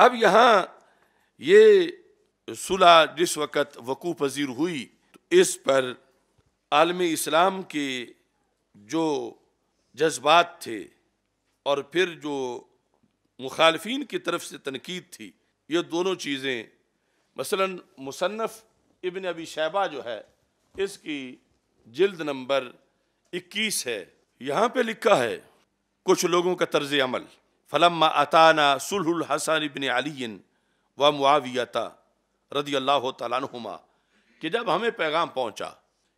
اب یہاں یہ صلح جس وقت وقوع پذیر ہوئی اس پر عالم اسلام کے جو جذبات تھے اور پھر جو مخالفین کی طرف سے تنقید تھی یہ دونوں چیزیں مثلا مصنف ابن ابی شہبہ جو ہے اس کی جلد نمبر اکیس ہے یہاں پہ لکھا ہے کچھ لوگوں کا طرز عمل فلم عطانہ سلح الحسن ابن علی و معاویتا رضی اللہ تعالیٰ عنہما کہ جب ہمیں پیغام پہنچا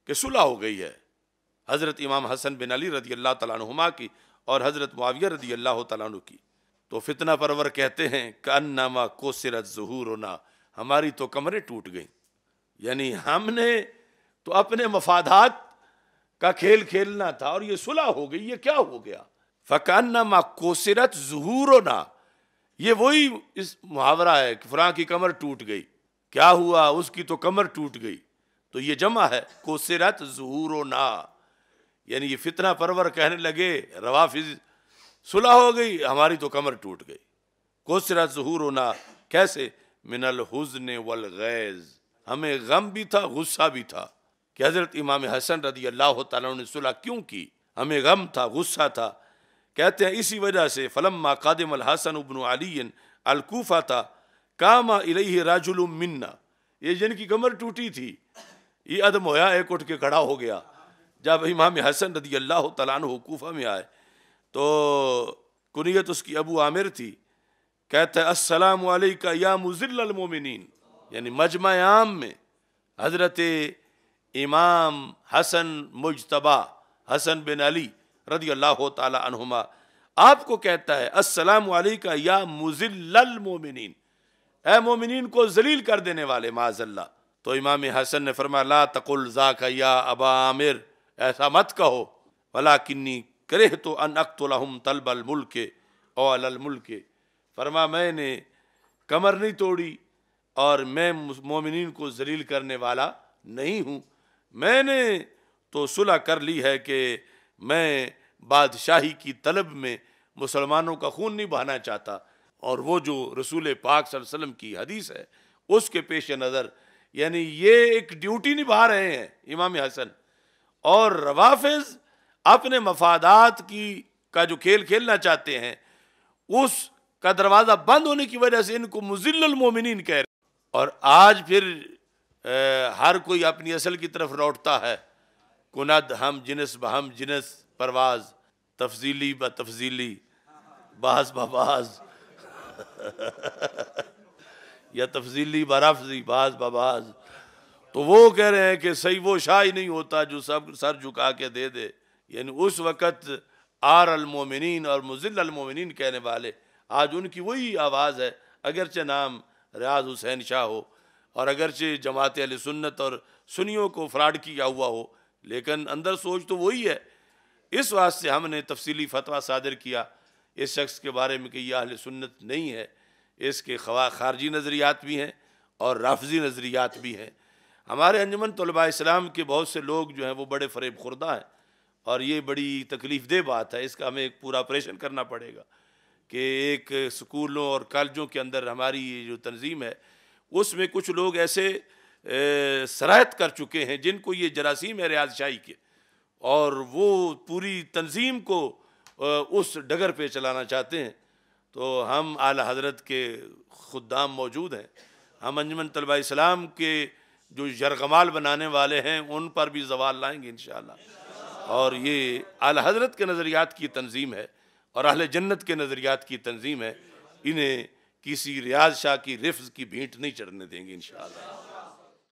کہ صلح ہو گئی ہے حضرت امام حسن بن علی رضی اللہ تعالیٰ عنہما کی اور حضرت معاویہ رضی اللہ تعالیٰ عنہ کی تو فتنہ پرور ہیں کہ کنں کو سرت ظہور و تو کمریں ٹوٹ گئیں یعنی ہم نے تو اپنے مفادات کا کھیل کھیلنا تھا اور یہ صلح ہو گئی یہ کیا ہو گیا فکانہ ما کوسرت ظہور و نا یہ وہی اس محاورہ ہے کہ فلاں کی کمر ٹوٹ گئی کیا ہوا اس کی تو کمر ٹوٹ گئی تو یہ جمع ہے کوسرت ظہور و نا یعنی یہ فتنہ پرور کہنے لگے روافظ صلح صلاح ہو گئی ہماری تو کمر ٹوٹ گئی کوسرت ظہور و نا کیسے من الحزن والغیز ہمیں غم بھی تھا غصہ بھی تھا کہ حضرت امام حسن رضی اللہ تعالیٰ نے صلاح کیوں کی ہمیں غم تھا غصہ تھا کہتے ہیں اسی وجہ سے فلما قادم الحسن ابن علی الکوفہ تھا کاما الیہ راج منا یہ جن کی کمر ٹوٹی تھی یہ عدم ہویا ایک اٹھ کے کھڑا ہو گیا جب امام حسن رضی اللہ تعالیٰ عنہ کوفہ میں آئے تو کنیت اس کی ابو عامر تھی کہتے السلام علیکہ یا مزل المومنین یعنی مجمع عام میں حضرت امام حسن مجتبہ حسن بن علی رضی اللہ تعالی عنہما آپ کو کہتا ہے السلام علیکہ یا المومنین اے مومنین کو ذلیل کر دینے والے معاذ اللہ تو امام حسن نے فرما لا تقل یا ابا عامر ایسا مت کہو ولیکنی کرہتو کرے تو ان اقت الحم الملک او الملک فرما میں نے کمر نہیں توڑی اور میں مومنین کو ذلیل کرنے والا نہیں ہوں میں نے تو صلح کر لی ہے کہ میں بادشاہی کی طلب میں مسلمانوں کا خون نہیں بہانا چاہتا اور وہ جو رسول پاک صلی اللہ علیہ وسلم کی حدیث ہے اس کے پیش نظر یعنی یہ ایک ڈیوٹی نبھا رہے ہیں امام حسن اور روافظ اپنے مفادات کی کا جو کھیل کھیلنا چاہتے ہیں اس کا دروازہ بند ہونے کی وجہ سے ان کو مزل المومنین کہہ رہے ہیں اور آج پھر ہر کوئی اپنی اصل کی طرف لوٹتا ہے کند ہم جنس بہم جنس پرواز تفضیلی ب تفضیلی بعض بباز یا تفضیلی باز بعض بباز تو وہ کہہ رہے ہیں کہ صحیح وہ شاہ ہی نہیں ہوتا جو سب سر جھکا کے دے دے یعنی اس وقت آر المومنین اور مزل المومنین کہنے والے آج ان کی وہی آواز ہے اگرچہ نام ریاض حسین شاہ ہو اور اگرچہ جماعت علی سنت اور سنیوں کو فراڈ کیا ہوا ہو لیکن اندر سوچ تو وہی ہے اس واسطے سے ہم نے تفصیلی فتویٰ صادر کیا اس شخص کے بارے میں کہ یہ اہل سنت نہیں ہے اس کے خوا خارجی نظریات بھی ہیں اور رافضی نظریات بھی ہیں ہمارے انجمن طلباء اسلام کے بہت سے لوگ جو ہیں وہ بڑے فریب خوردہ ہیں اور یہ بڑی تکلیف دہ بات ہے اس کا ہمیں ایک پورا آپریشن کرنا پڑے گا کہ ایک سکولوں اور کالجوں کے اندر ہماری جو تنظیم ہے اس میں کچھ لوگ ایسے سرایت کر چکے ہیں جن کو یہ جراثیم ہے ریاض شاہی کے اور وہ پوری تنظیم کو اس ڈگر پہ چلانا چاہتے ہیں تو ہم اعلی حضرت کے خدام موجود ہیں ہم انجمن طلبہ اسلام کے جو جرغمال بنانے والے ہیں ان پر بھی زوال لائیں گے انشاءاللہ اور یہ اعلی حضرت کے نظریات کی تنظیم ہے اور اہل جنت کے نظریات کی تنظیم ہے انہیں کسی ریاض شاہ کی رفض کی بھینٹ نہیں چڑھنے دیں گے انشاءاللہ